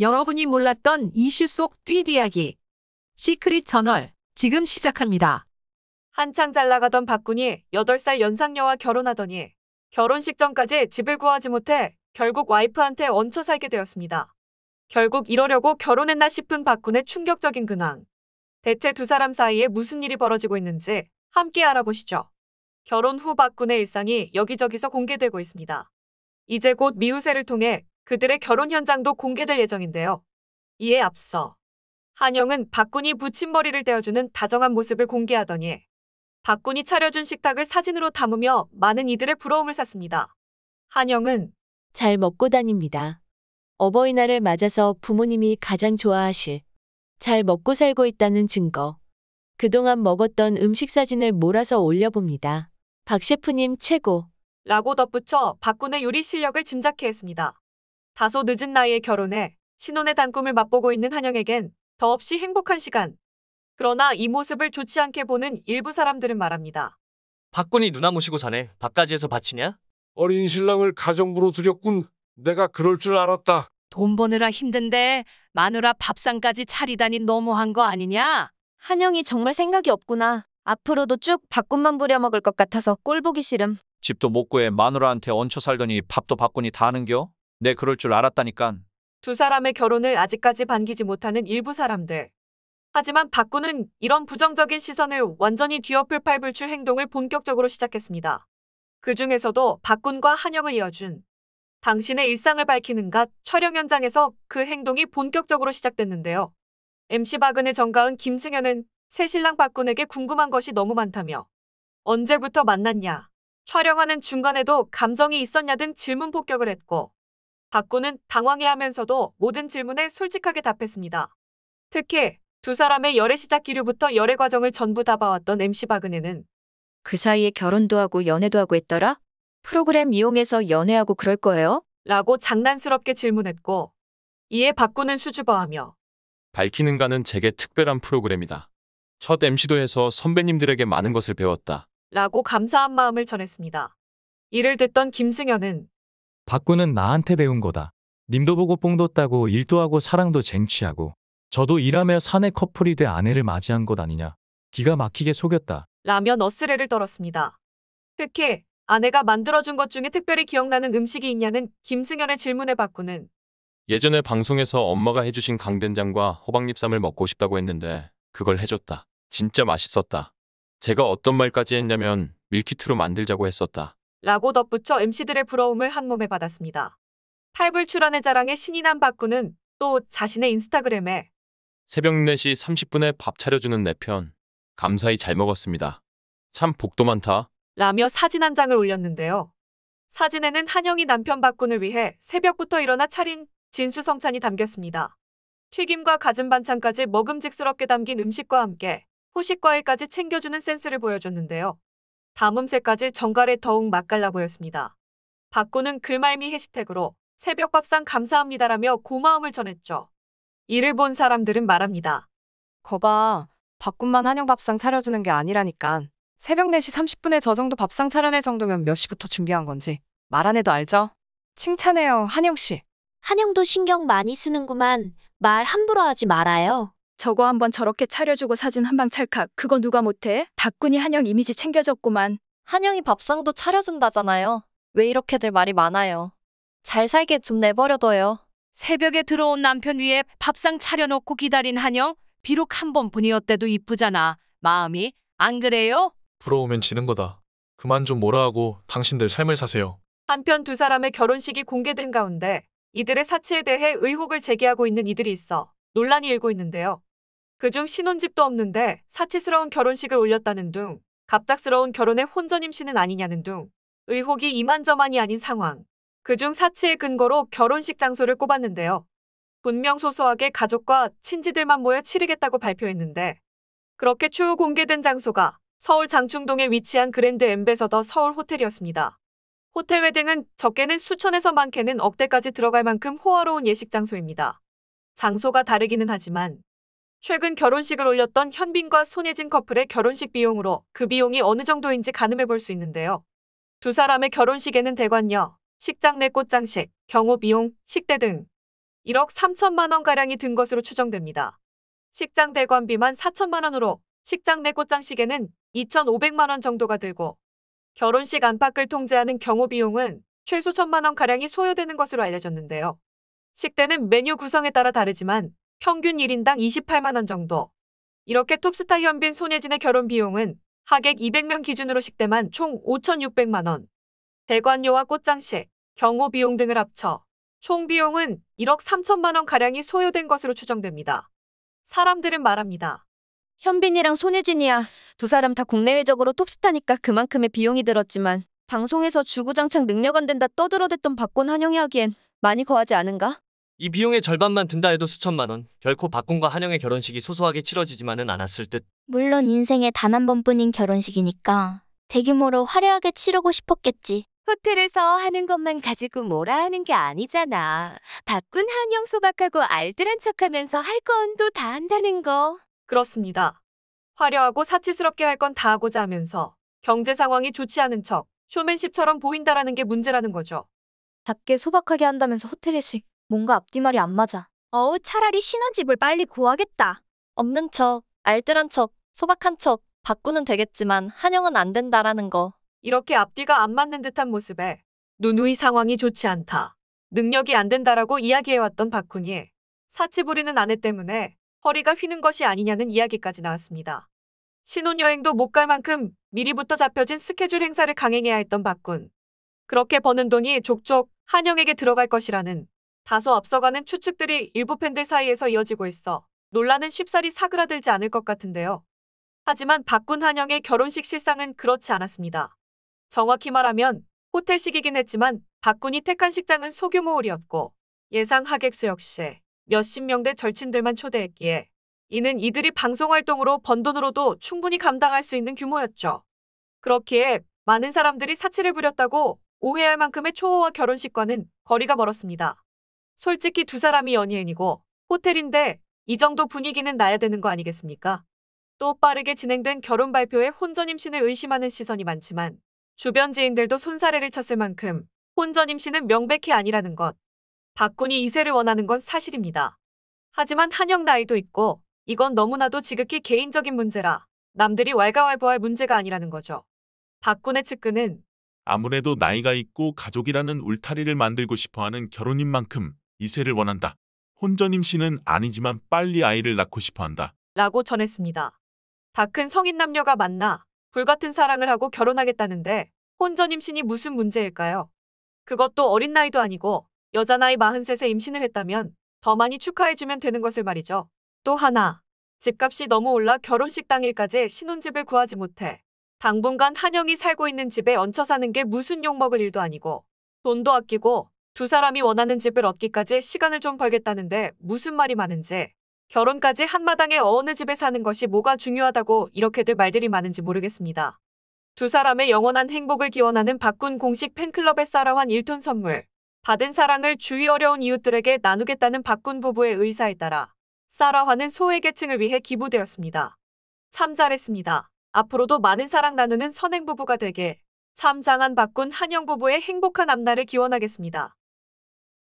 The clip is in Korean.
여러분이 몰랐던 이슈 속 뒷이야기 시크릿 저널 지금 시작합니다. 한창 잘 나가던 박군이 8살 연상녀와 결혼하더니 결혼식 전까지 집을 구하지 못해 결국 와이프한테 얹혀 살게 되었습니다. 결국 이러려고 결혼했나 싶은 박군의 충격적인 근황. 대체 두 사람 사이에 무슨 일이 벌어지고 있는지 함께 알아보시죠. 결혼 후 박군의 일상이 여기저기서 공개되고 있습니다. 이제 곧 미우새를 통해 그들의 결혼 현장도 공개될 예정인데요. 이에 앞서 한영은 박군이 부침머리를 떼어주는 다정한 모습을 공개하더니 박군이 차려준 식탁을 사진으로 담으며 많은 이들의 부러움을 샀습니다. 한영은 잘 먹고 다닙니다. 어버이날을 맞아서 부모님이 가장 좋아하실 잘 먹고 살고 있다는 증거. 그동안 먹었던 음식 사진을 몰아서 올려봅니다. 박 셰프님 최고. 라고 덧붙여 박군의 요리 실력을 짐작케 했습니다. 다소 늦은 나이에 결혼해 신혼의 단꿈을 맛보고 있는 한영에겐 더없이 행복한 시간. 그러나 이 모습을 좋지 않게 보는 일부 사람들은 말합니다. 박군이 누나 모시고 사네. 밥까지해서 바치냐? 어린 신랑을 가정부로 들였군. 내가 그럴 줄 알았다. 돈 버느라 힘든데 마누라 밥상까지 차리다니 너무한 거 아니냐? 한영이 정말 생각이 없구나. 앞으로도 쭉 밥꾼만 부려먹을 것 같아서 꼴 보기 싫음. 집도 못 구해 마누라한테 얹혀 살더니 밥도 박군이 다 하는겨? 네, 그럴 줄 알았다니깐. 두 사람의 결혼을 아직까지 반기지 못하는 일부 사람들. 하지만 박군은 이런 부정적인 시선을 완전히 뒤엎을 팔불출 행동을 본격적으로 시작했습니다. 그 중에서도 박군과 한영을 이어준 당신의 일상을 밝히는가 촬영 현장에서 그 행동이 본격적으로 시작됐는데요. MC 박은의 정가은 김승현은 새 신랑 박군에게 궁금한 것이 너무 많다며 언제부터 만났냐, 촬영하는 중간에도 감정이 있었냐 등 질문 폭격을 했고 박구는 당황해하면서도 모든 질문에 솔직하게 답했습니다. 특히 두 사람의 열애 시작 기류부터 열애 과정을 전부 다 봐왔던 MC 박은혜는 그 사이에 결혼도 하고 연애도 하고 했더라? 프로그램 이용해서 연애하고 그럴 거예요? 라고 장난스럽게 질문했고 이에 박구는 수줍어하며 밝히는가는 제게 특별한 프로그램이다. 첫 MC도 해서 선배님들에게 많은 것을 배웠다. 라고 감사한 마음을 전했습니다. 이를 듣던 김승현은 박구는 나한테 배운 거다. 님도 보고 뽕도 따고 일도 하고 사랑도 쟁취하고 저도 일하며 사내 커플이 돼 아내를 맞이한 것 아니냐. 기가 막히게 속였다. 라며 너스레를 떨었습니다. 특히 아내가 만들어준 것 중에 특별히 기억나는 음식이 있냐는 김승현의 질문에 박구는 예전에 방송에서 엄마가 해주신 강된장과 호박잎쌈을 먹고 싶다고 했는데 그걸 해줬다. 진짜 맛있었다. 제가 어떤 말까지 했냐면 밀키트로 만들자고 했었다. 라고 덧붙여 MC들의 부러움을 한몸에 받았습니다. 팔불 출연의 자랑에 신이 난 박구는 또 자신의 인스타그램에 새벽 4시 30분에 밥 차려주는 내편 감사히 잘 먹었습니다. 참 복도 많다. 라며 사진 한 장을 올렸는데요. 사진에는 한영이 남편 박군을 위해 새벽부터 일어나 차린 진수성찬이 담겼습니다. 튀김과 가진 반찬까지 먹음직스럽게 담긴 음식과 함께 후식과일까지 챙겨주는 센스를 보여줬는데요. 다음새까지 정갈에 더욱 맛깔나 보였습니다. 박구는 글말미 해시태그로 새벽밥상 감사합니다라며 고마움을 전했죠. 이를 본 사람들은 말합니다. 거봐, 박군만 한영밥상 차려주는 게 아니라니깐. 새벽 4시 30분에 저 정도 밥상 차려낼 정도면 몇 시부터 준비한 건지 말 안 해도 알죠? 칭찬해요, 한영 씨. 한영도 신경 많이 쓰는구만. 말 함부로 하지 말아요. 저거 한번 저렇게 차려주고 사진 한방 찰칵. 그거 누가 못해? 박군이 한영 이미지 챙겨줬구만. 한영이 밥상도 차려준다잖아요. 왜 이렇게들 말이 많아요. 잘 살게 좀 내버려둬요. 새벽에 들어온 남편 위에 밥상 차려놓고 기다린 한영. 비록 한 번뿐이었대도 이쁘잖아. 마음이 안 그래요? 부러우면 지는 거다. 그만 좀 뭐라 하고 당신들 삶을 사세요. 한편 두 사람의 결혼식이 공개된 가운데 이들의 사치에 대해 의혹을 제기하고 있는 이들이 있어 논란이 일고 있는데요. 그중 신혼집도 없는데 사치스러운 결혼식을 올렸다는 둥 갑작스러운 결혼의 혼전 임신은 아니냐는 둥 의혹이 이만저만이 아닌 상황. 그중 사치의 근거로 결혼식 장소를 꼽았는데요. 분명 소소하게 가족과 친지들만 모여 치르겠다고 발표했는데 그렇게 추후 공개된 장소가 서울 장충동에 위치한 그랜드 엠베서더 서울 호텔이었습니다. 호텔 웨딩은 적게는 수천에서 많게는 억대까지 들어갈 만큼 호화로운 예식 장소입니다. 장소가 다르기는 하지만 최근 결혼식을 올렸던 현빈과 손예진 커플의 결혼식 비용으로 그 비용이 어느 정도인지 가늠해 볼 수 있는데요. 두 사람의 결혼식에는 대관료, 식장 내 꽃장식, 경호 비용, 식대 등 1억 3천만 원가량이 든 것으로 추정됩니다. 식장 대관비만 4천만 원으로 식장 내 꽃장식에는 2,500만 원 정도가 들고 결혼식 안팎을 통제하는 경호 비용은 최소 1 천만 원가량이 소요되는 것으로 알려졌는데요. 식대는 메뉴 구성에 따라 다르지만 평균 1인당 28만원 정도. 이렇게 톱스타 현빈 손예진의 결혼 비용은 하객 200명 기준으로 식대만 총 5,600만원. 대관료와 꽃장식, 경호 비용 등을 합쳐 총 비용은 1억 3천만원 가량이 소요된 것으로 추정됩니다. 사람들은 말합니다. 현빈이랑 손예진이야. 두 사람 다 국내외적으로 톱스타니까 그만큼의 비용이 들었지만 방송에서 주구장창 능력 안 된다 떠들어댔던 박곤 한영이 하기엔 많이 거하지 않은가? 이 비용의 절반만 든다 해도 수천만 원. 결코 박군과 한영의 결혼식이 소소하게 치러지지만은 않았을 듯. 물론 인생에 단 한 번뿐인 결혼식이니까 대규모로 화려하게 치르고 싶었겠지. 호텔에서 하는 것만 가지고 뭐라 하는 게 아니잖아. 박군 한영 소박하고 알뜰한 척하면서 할건또다 한다는 거. 그렇습니다. 화려하고 사치스럽게 할 건 다 하고자 하면서 경제 상황이 좋지 않은 척 쇼맨십처럼 보인다라는 게 문제라는 거죠. 작게 소박하게 한다면서 호텔의식 뭔가 앞뒤말이 안 맞아. 어우 차라리 신혼집을 빨리 구하겠다. 없는 척, 알뜰한 척, 소박한 척 바꾸는 되겠지만 한영은 안 된다라는 거. 이렇게 앞뒤가 안 맞는 듯한 모습에 누누이 상황이 좋지 않다. 능력이 안 된다라고 이야기해왔던 박훈이 사치 부리는 아내 때문에 허리가 휘는 것이 아니냐는 이야기까지 나왔습니다. 신혼여행도 못 갈 만큼 미리부터 잡혀진 스케줄 행사를 강행해야 했던 박군. 그렇게 버는 돈이 족족 한영에게 들어갈 것이라는 다소 앞서가는 추측들이 일부 팬들 사이에서 이어지고 있어 논란은 쉽사리 사그라들지 않을 것 같은데요. 하지만 박군 한영의 결혼식 실상은 그렇지 않았습니다. 정확히 말하면 호텔식이긴 했지만 박군이 택한 식장은 소규모 홀이었고 예상 하객수 역시 몇십 명대 절친들만 초대했기에 이는 이들이 방송활동으로 번 돈으로도 충분히 감당할 수 있는 규모였죠. 그렇기에 많은 사람들이 사치를 부렸다고 오해할 만큼의 초호화 결혼식과는 거리가 멀었습니다. 솔직히 두 사람이 연예인이고 호텔인데 이 정도 분위기는 나야 되는 거 아니겠습니까? 또 빠르게 진행된 결혼 발표에 혼전 임신을 의심하는 시선이 많지만 주변 지인들도 손사래를 쳤을 만큼 혼전 임신은 명백히 아니라는 것. 박군이 이세를 원하는 건 사실입니다. 하지만 한영 나이도 있고 이건 너무나도 지극히 개인적인 문제라 남들이 왈가왈부할 문제가 아니라는 거죠. 박군의 측근은 아무래도 나이가 있고 가족이라는 울타리를 만들고 싶어하는 결혼인 만큼 이세를 원한다. 혼전 임신은 아니지만 빨리 아이를 낳고 싶어 한다. 라고 전했습니다. 다 큰 성인 남녀가 만나 불같은 사랑을 하고 결혼하겠다는데 혼전 임신이 무슨 문제일까요? 그것도 어린 나이도 아니고 여자 나이 43세 임신을 했다면 더 많이 축하해주면 되는 것을 말이죠. 또 하나, 집값이 너무 올라 결혼식 당일까지 신혼집을 구하지 못해 당분간 한영이 살고 있는 집에 얹혀 사는 게 무슨 욕먹을 일도 아니고 돈도 아끼고 두 사람이 원하는 집을 얻기까지 시간을 좀 벌겠다는데 무슨 말이 많은지 결혼까지 한마당에 어느 집에 사는 것이 뭐가 중요하다고 이렇게들 말들이 많은지 모르겠습니다. 두 사람의 영원한 행복을 기원하는 박군 공식 팬클럽의사라한 1톤 선물 받은 사랑을 주위 어려운 이웃들에게 나누겠다는 박군 부부의 의사에 따라 사라화는 소외계층을 위해 기부되었습니다. 참 잘했습니다. 앞으로도 많은 사랑 나누는 선행 부부가 되게 참장한 박군 한영 부부의 행복한 앞날을 기원하겠습니다.